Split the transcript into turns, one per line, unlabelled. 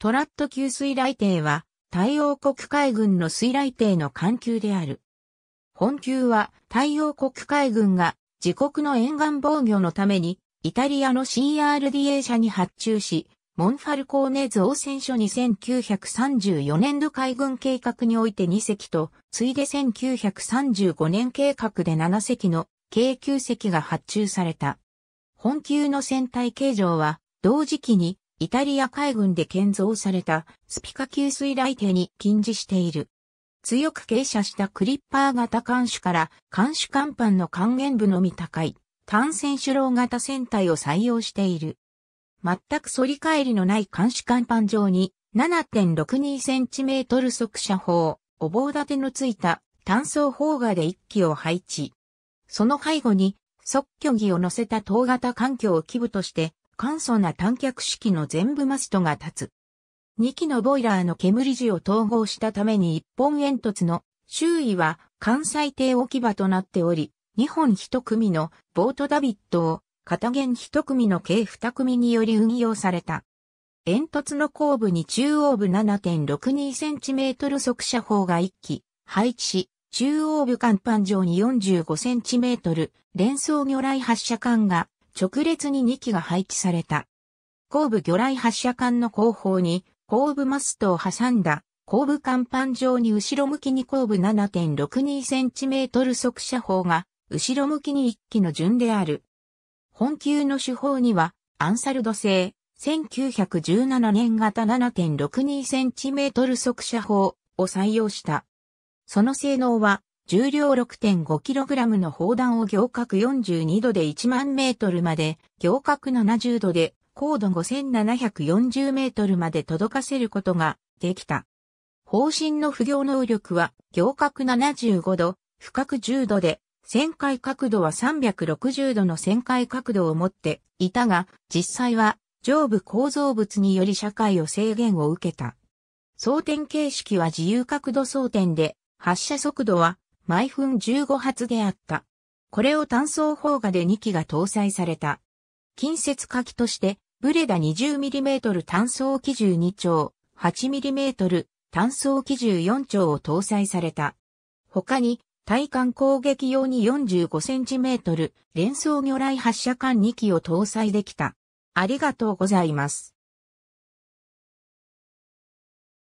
トラット級水雷艇は、太陽国海軍の水雷艇の艦級である。本級は、太陽国海軍が、自国の沿岸防御のために、イタリアの CRDA 社に発注し、モンファルコーネ造船所に1934年度海軍計画において2隻と、ついで1935年計画で7隻の軽9隻が発注された。本級の船体形状は、同時期にイタリア海軍で建造されたスピカ給水雷艇に近似している。強く傾斜したクリッパー型艦首から艦首甲板の還元部のみ高い単線手楼型船体を採用している。全く反り返りのない艦首甲板上に 7.62cm 速射砲、お棒立てのついた単装砲画で一機を配置。その背後に即居儀を乗せた塔型環境を基部として簡素な単脚式の全部マストが立つ。2機のボイラーの煙地を統合したために一本煙突の周囲は関西艇置き場となっており、2本1組のボートダビットを片弦1組の計2組により運用された。煙突の後部に中央部 7.62cm 速射砲が1機配置し、中央部甲板上に 45cm 連装魚雷発射管が直列に2機が配置された。後部魚雷発射管の後方に、後部マストを挟んだ、後部甲板上に後ろ向きに後部 7.62cm 速射砲が、後ろ向きに1機の順である。本級の手法には、アンサルド製、1917年型 7.62cm 速射砲を採用した。その性能は、重量 6.5kg の砲弾を行角42度で1万メートルまで、行角70度で高度5740メートルまで届かせることができた。方針の不行能力は行角75度、深く10度で、旋回角度は360度の旋回角度を持っていたが、実際は上部構造物により社会を制限を受けた。装填形式は自由角度装填で、発射速度は毎分15発であった。これを単装砲画で2機が搭載された。近接火器として、ブレダ 20mm 単装機銃2丁、8mm 単装機銃4丁を搭載された。他に、対艦攻撃用に 45cm 連装魚雷発射管2機を搭載できた。ありがとうございます。